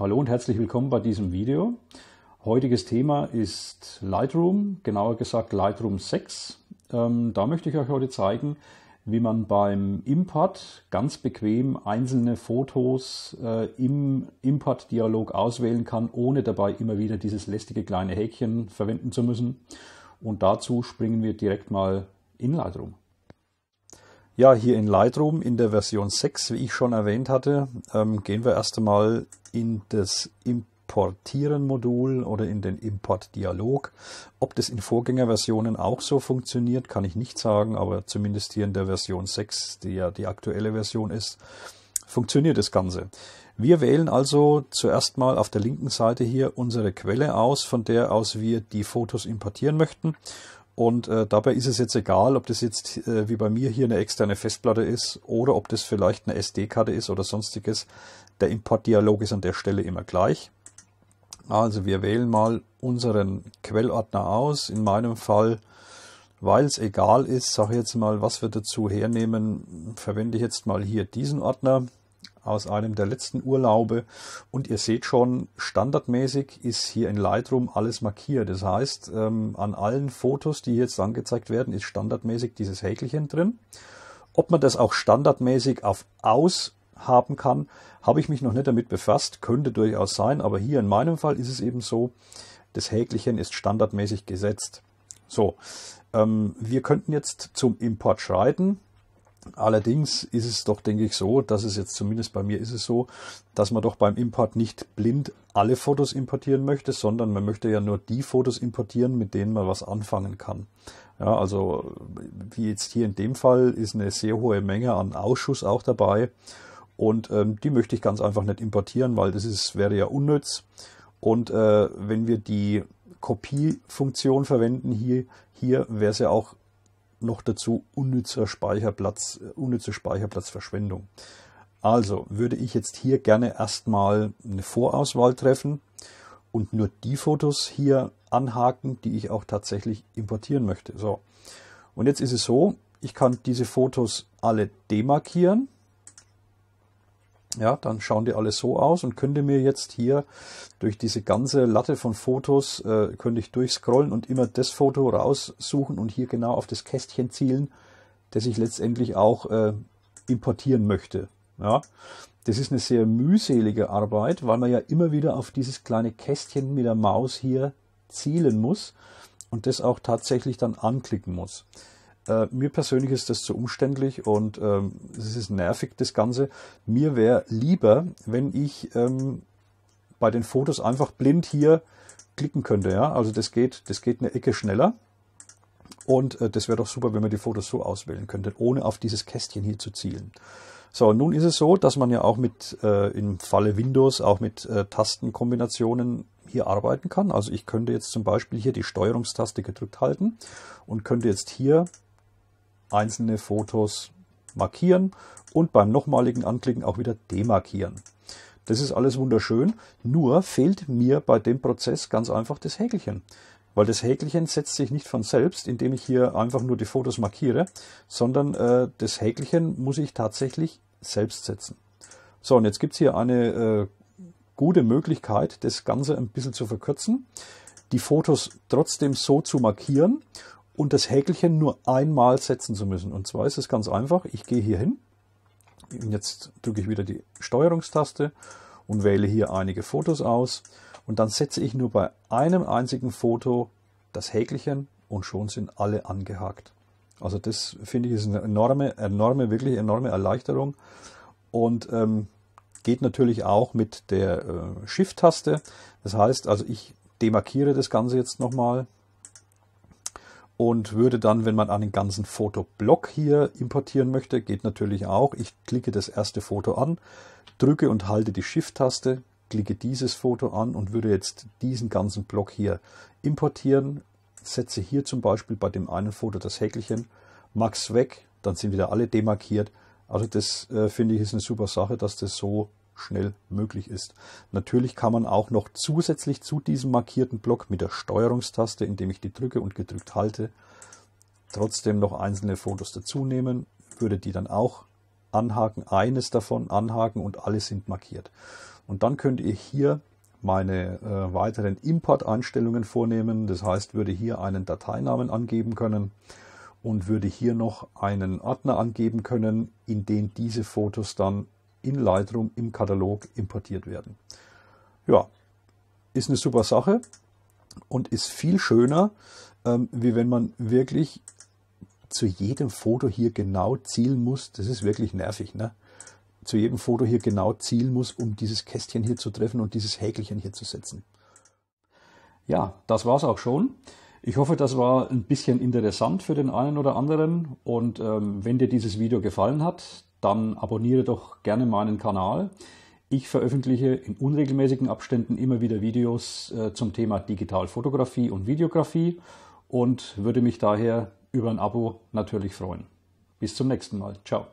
Hallo und herzlich willkommen bei diesem Video. Heutiges Thema ist Lightroom, genauer gesagt Lightroom 6. Ähm, da möchte ich euch heute zeigen, wie man beim Import ganz bequem einzelne Fotos äh, im Import-Dialog auswählen kann, ohne dabei immer wieder dieses lästige kleine Häkchen verwenden zu müssen. Und dazu springen wir direkt mal in Lightroom. Ja, hier in Lightroom in der Version 6, wie ich schon erwähnt hatte, ähm, gehen wir erst einmal in das Importieren-Modul oder in den Import-Dialog. Ob das in Vorgängerversionen auch so funktioniert, kann ich nicht sagen, aber zumindest hier in der Version 6, die ja die aktuelle Version ist, funktioniert das Ganze. Wir wählen also zuerst mal auf der linken Seite hier unsere Quelle aus, von der aus wir die Fotos importieren möchten und äh, dabei ist es jetzt egal, ob das jetzt äh, wie bei mir hier eine externe Festplatte ist oder ob das vielleicht eine SD-Karte ist oder sonstiges. Der Importdialog ist an der Stelle immer gleich. Also wir wählen mal unseren Quellordner aus. In meinem Fall, weil es egal ist, sage ich jetzt mal, was wir dazu hernehmen, verwende ich jetzt mal hier diesen Ordner aus einem der letzten Urlaube und ihr seht schon, standardmäßig ist hier in Lightroom alles markiert. Das heißt, ähm, an allen Fotos, die jetzt angezeigt werden, ist standardmäßig dieses Häkelchen drin. Ob man das auch standardmäßig auf Aus haben kann, habe ich mich noch nicht damit befasst, könnte durchaus sein, aber hier in meinem Fall ist es eben so, das Häkelchen ist standardmäßig gesetzt. So, ähm, wir könnten jetzt zum Import schreiten. Allerdings ist es doch, denke ich, so, dass es jetzt zumindest bei mir ist es so, dass man doch beim Import nicht blind alle Fotos importieren möchte, sondern man möchte ja nur die Fotos importieren, mit denen man was anfangen kann. Ja, also wie jetzt hier in dem Fall ist eine sehr hohe Menge an Ausschuss auch dabei und ähm, die möchte ich ganz einfach nicht importieren, weil das ist, wäre ja unnütz. Und äh, wenn wir die Kopiefunktion verwenden hier, hier wäre es ja auch noch dazu unnützer Speicherplatz, äh, unnütze Speicherplatzverschwendung. Also würde ich jetzt hier gerne erstmal eine Vorauswahl treffen und nur die Fotos hier anhaken, die ich auch tatsächlich importieren möchte. So. Und jetzt ist es so, ich kann diese Fotos alle demarkieren ja, dann schauen die alle so aus und könnte mir jetzt hier durch diese ganze Latte von Fotos, äh, könnte ich durchscrollen und immer das Foto raussuchen und hier genau auf das Kästchen zielen, das ich letztendlich auch äh, importieren möchte. Ja, das ist eine sehr mühselige Arbeit, weil man ja immer wieder auf dieses kleine Kästchen mit der Maus hier zielen muss und das auch tatsächlich dann anklicken muss. Äh, mir persönlich ist das zu umständlich und ähm, es ist nervig, das Ganze. Mir wäre lieber, wenn ich ähm, bei den Fotos einfach blind hier klicken könnte. Ja? Also das geht, das geht eine Ecke schneller. Und äh, das wäre doch super, wenn man die Fotos so auswählen könnte, ohne auf dieses Kästchen hier zu zielen. So, nun ist es so, dass man ja auch mit, äh, im Falle Windows, auch mit äh, Tastenkombinationen hier arbeiten kann. Also ich könnte jetzt zum Beispiel hier die Steuerungstaste gedrückt halten und könnte jetzt hier einzelne Fotos markieren und beim nochmaligen Anklicken auch wieder demarkieren. Das ist alles wunderschön, nur fehlt mir bei dem Prozess ganz einfach das Häkelchen. Weil das Häkelchen setzt sich nicht von selbst, indem ich hier einfach nur die Fotos markiere, sondern äh, das Häkelchen muss ich tatsächlich selbst setzen. So, und jetzt gibt es hier eine äh, gute Möglichkeit, das Ganze ein bisschen zu verkürzen, die Fotos trotzdem so zu markieren und das Häkelchen nur einmal setzen zu müssen. Und zwar ist es ganz einfach. Ich gehe hier hin. Jetzt drücke ich wieder die Steuerungstaste und wähle hier einige Fotos aus. Und dann setze ich nur bei einem einzigen Foto das Häkelchen und schon sind alle angehakt. Also das finde ich ist eine enorme, enorme, wirklich enorme Erleichterung. Und ähm, geht natürlich auch mit der äh, Shift-Taste. Das heißt, also ich demarkiere das Ganze jetzt nochmal und würde dann, wenn man einen ganzen Fotoblock hier importieren möchte, geht natürlich auch. Ich klicke das erste Foto an, drücke und halte die Shift-Taste, klicke dieses Foto an und würde jetzt diesen ganzen Block hier importieren. Setze hier zum Beispiel bei dem einen Foto das Häkelchen, max weg, dann sind wieder alle demarkiert. Also das äh, finde ich ist eine super Sache, dass das so schnell möglich ist. Natürlich kann man auch noch zusätzlich zu diesem markierten Block mit der Steuerungstaste, indem ich die drücke und gedrückt halte, trotzdem noch einzelne Fotos dazu nehmen, würde die dann auch anhaken, eines davon anhaken und alle sind markiert. Und dann könnt ihr hier meine äh, weiteren Import-Einstellungen vornehmen. Das heißt, würde hier einen Dateinamen angeben können und würde hier noch einen Ordner angeben können, in den diese Fotos dann in Lightroom im Katalog importiert werden. Ja, ist eine super Sache und ist viel schöner, ähm, wie wenn man wirklich zu jedem Foto hier genau zielen muss. Das ist wirklich nervig, ne? Zu jedem Foto hier genau zielen muss, um dieses Kästchen hier zu treffen und dieses Häkelchen hier zu setzen. Ja, das war's auch schon. Ich hoffe, das war ein bisschen interessant für den einen oder anderen. Und ähm, wenn dir dieses Video gefallen hat, dann abonniere doch gerne meinen Kanal. Ich veröffentliche in unregelmäßigen Abständen immer wieder Videos äh, zum Thema Digitalfotografie und Videografie und würde mich daher über ein Abo natürlich freuen. Bis zum nächsten Mal. Ciao.